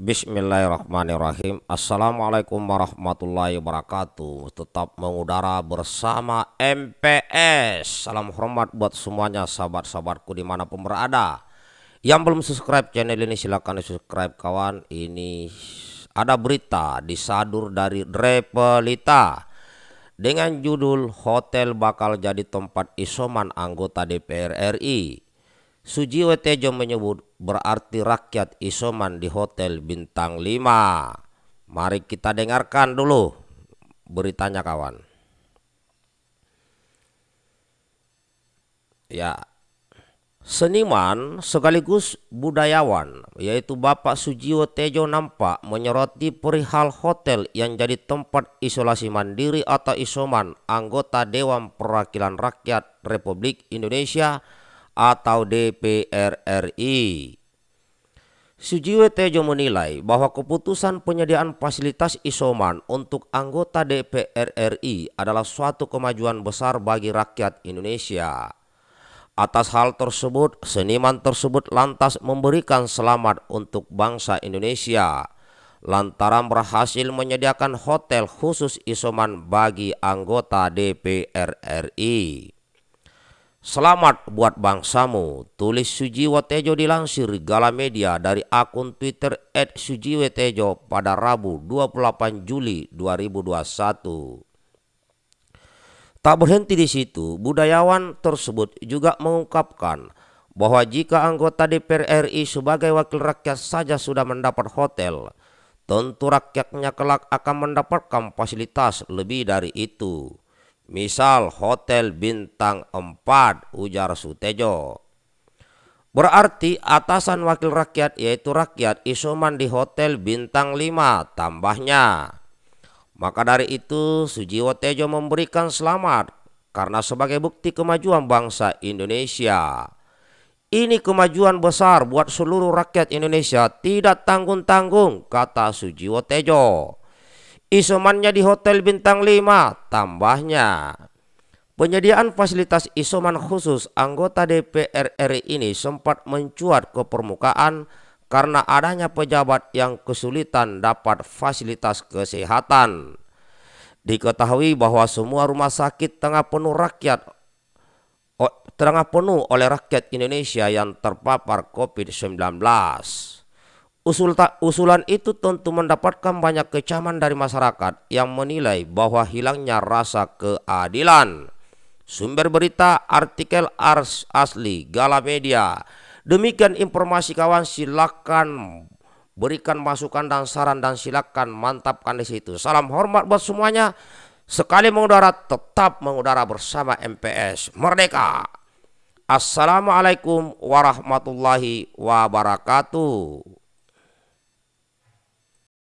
Bismillahirrahmanirrahim Assalamualaikum warahmatullahi wabarakatuh Tetap mengudara bersama MPS Salam hormat buat semuanya sahabat-sahabatku dimanapun berada Yang belum subscribe channel ini silahkan di subscribe kawan Ini ada berita disadur dari Drepelita Dengan judul Hotel bakal jadi tempat isoman anggota DPR RI Sujiwo Tejo menyebut berarti rakyat isoman di hotel bintang 5. Mari kita dengarkan dulu beritanya kawan. Ya, Seniman sekaligus budayawan yaitu Bapak Sujiwo Tejo nampak menyoroti perihal hotel yang jadi tempat isolasi mandiri atau isoman anggota Dewan Perwakilan Rakyat Republik Indonesia atau DPR RI. Sujiwe Tejo menilai bahwa keputusan penyediaan fasilitas isoman untuk anggota DPR RI adalah suatu kemajuan besar bagi rakyat Indonesia. Atas hal tersebut, seniman tersebut lantas memberikan selamat untuk bangsa Indonesia lantaran berhasil menyediakan hotel khusus isoman bagi anggota DPR RI. Selamat buat bangsamu, tulis Sujiwo Tejo dilansir Gala Media dari akun Twitter @sujiwetejo pada Rabu 28 Juli 2021. Tak berhenti di situ, budayawan tersebut juga mengungkapkan bahwa jika anggota DPR RI sebagai wakil rakyat saja sudah mendapat hotel, tentu rakyatnya kelak akan mendapatkan fasilitas lebih dari itu. Misal hotel bintang 4 ujar Sutejo. Berarti atasan wakil rakyat yaitu rakyat isoman di hotel bintang 5 tambahnya. Maka dari itu Sujiwo Tejo memberikan selamat karena sebagai bukti kemajuan bangsa Indonesia. Ini kemajuan besar buat seluruh rakyat Indonesia tidak tanggung-tanggung kata Sujiwo Tejo. Isomannya di hotel bintang 5 tambahnya. Penyediaan fasilitas isoman khusus anggota DPR RI ini sempat mencuat ke permukaan karena adanya pejabat yang kesulitan dapat fasilitas kesehatan. Diketahui bahwa semua rumah sakit tengah penuh rakyat tengah penuh oleh rakyat Indonesia yang terpapar COVID-19. Usul ta, usulan itu tentu mendapatkan banyak kecaman dari masyarakat yang menilai bahwa hilangnya rasa keadilan. Sumber berita artikel Ars Asli Gala Media. Demikian informasi kawan silakan berikan masukan dan saran dan silakan mantapkan di situ. Salam hormat buat semuanya. Sekali mengudara tetap mengudara bersama MPS Merdeka. Assalamualaikum warahmatullahi wabarakatuh.